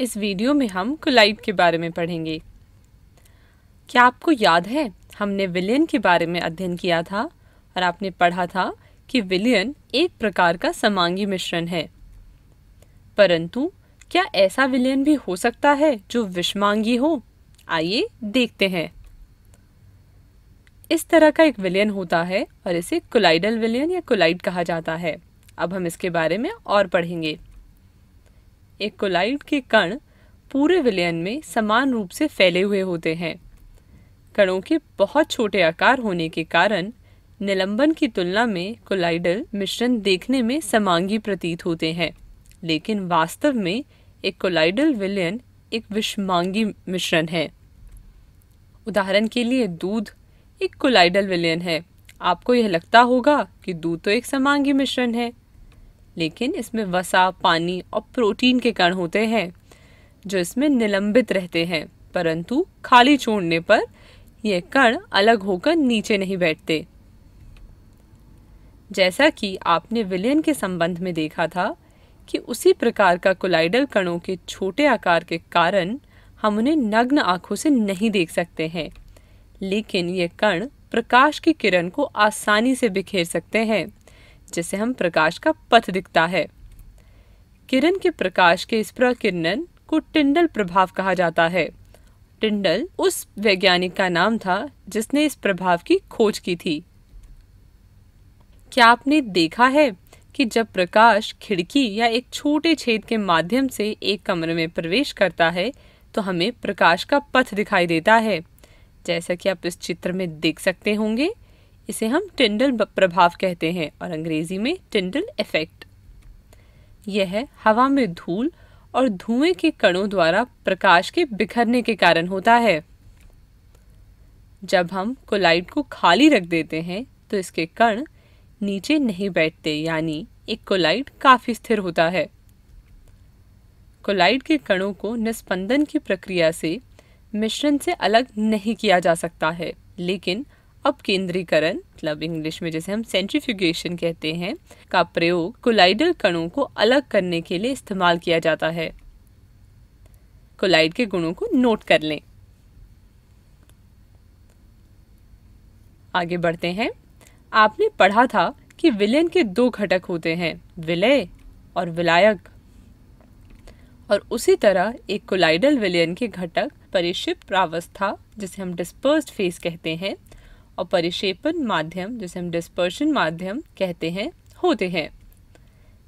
इस वीडियो में हम कुलाइट के बारे में पढ़ेंगे क्या आपको याद है हमने विलियन के बारे में अध्ययन किया था और आपने पढ़ा था कि विलियन एक प्रकार का समांगी मिश्रण है परंतु क्या ऐसा विलियन भी हो सकता है जो विषमांगी हो आइए देखते हैं इस तरह का एक विलियन होता है और इसे कोलाइडल विलियन या कोलाइड कहा जाता है अब हम इसके बारे में और पढ़ेंगे एक कोलाइड के कण पूरे विलयन में समान रूप से फैले हुए होते हैं कणों के बहुत छोटे आकार होने के कारण निलंबन की तुलना में कोलाइडल मिश्रण देखने में समांगी प्रतीत होते हैं लेकिन वास्तव में एक कोलाइडल विलयन एक विषमांगी मिश्रण है उदाहरण के लिए दूध एक कोलाइडल विलयन है आपको यह लगता होगा कि दूध तो एक समांगी मिश्रण है लेकिन इसमें वसा पानी और प्रोटीन के कण होते हैं जो इसमें निलंबित रहते हैं परंतु खाली छोड़ने पर यह कण अलग होकर नीचे नहीं बैठते जैसा कि आपने विलयन के संबंध में देखा था कि उसी प्रकार का कोलाइडल कणों के छोटे आकार के कारण हम उन्हें नग्न आंखों से नहीं देख सकते हैं लेकिन ये कण प्रकाश की किरण को आसानी से बिखेर सकते हैं जिसे हम प्रकाश का पथ दिखता है किरण के प्रकाश के इस प्रकिरणन को टिंडल प्रभाव कहा जाता है टिंडल उस वैज्ञानिक का नाम था जिसने इस प्रभाव की खोज की थी क्या आपने देखा है कि जब प्रकाश खिड़की या एक छोटे छेद के माध्यम से एक कमरे में प्रवेश करता है तो हमें प्रकाश का पथ दिखाई देता है जैसा कि आप इस चित्र में देख सकते होंगे इसे हम टिंडल प्रभाव कहते हैं और अंग्रेजी में टिंडल इफेक्ट यह हवा में धूल और धुएं के कणों द्वारा प्रकाश के बिखरने के कारण होता है जब हम कोलाइट को खाली रख देते हैं तो इसके कण नीचे नहीं बैठते यानी एक कोलाइट काफ़ी स्थिर होता है कोलाइट के कणों को निस्पंदन की प्रक्रिया से मिश्रण से अलग नहीं किया जा सकता है लेकिन अपकेंद्रीकरण मतलब इंग्लिश में जैसे हम सेंट्रीफ्यूगेशन कहते हैं का प्रयोग कोलाइडल कणों को अलग करने के लिए इस्तेमाल किया जाता है कोलाइड के गुणों को नोट कर लें आगे बढ़ते हैं आपने पढ़ा था कि विलयन के दो घटक होते हैं विलय और विलायक और उसी तरह एक कोलाइडल विलयन के घटक परिक्षिप्त प्रावस्था जिसे हम डिस्पर्स्ड फेस कहते हैं और परिक्षेपण माध्यम जिसे हम डिस्पर्शन माध्यम कहते हैं होते हैं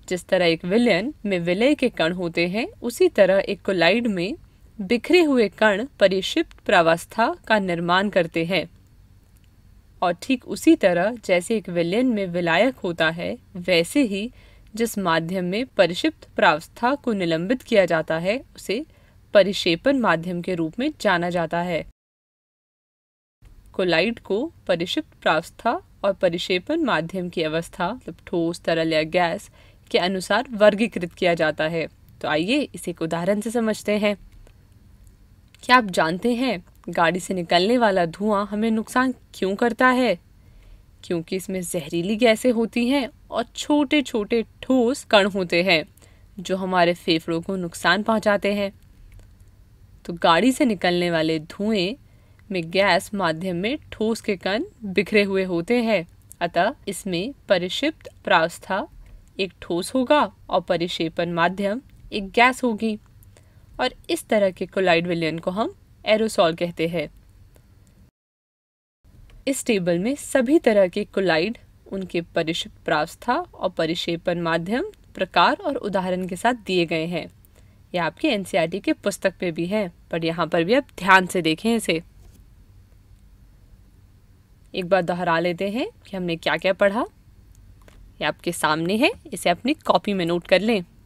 जिस तरह एक विलयन में विलय के कण होते हैं उसी तरह एक कोलाइड में बिखरे हुए कण परिक्षिप्त प्रावस्था का निर्माण करते हैं और ठीक उसी तरह जैसे एक विलयन में विलायक होता है वैसे ही जिस माध्यम में परिक्षिप्त प्रावस्था को निलंबित किया जाता है उसे परिक्षेपण माध्यम के रूप में जाना जाता है कोलाइड को परिषिप्त प्रावस्था और परिक्षेपण माध्यम की अवस्था मतलब ठोस तरल या गैस के अनुसार वर्गीकृत किया जाता है तो आइए इसे एक उदाहरण से समझते हैं क्या आप जानते हैं गाड़ी से निकलने वाला धुआं हमें नुकसान क्यों करता है क्योंकि इसमें जहरीली गैसें होती हैं और छोटे छोटे ठोस कण होते हैं जो हमारे फेफड़ों को नुकसान पहुंचाते हैं तो गाड़ी से निकलने वाले धुएं में गैस माध्यम में ठोस के कण बिखरे हुए होते हैं अतः इसमें परिक्षिप्त प्रावस्था एक ठोस होगा और परिक्षेपण माध्यम एक गैस होगी और इस तरह के कोलाइड विलयन को हम एरोसॉल कहते हैं इस टेबल में सभी तरह के कोलाइड उनके परिषिप्त प्रावस्था और परिक्षेपण माध्यम प्रकार और उदाहरण के साथ दिए गए हैं यह आपके एनसीआरटी के पुस्तक में भी है पर यहाँ पर भी आप ध्यान से देखें इसे एक बार दोहरा लेते हैं कि हमने क्या क्या पढ़ा ये आपके सामने है इसे अपनी कॉपी में नोट कर लें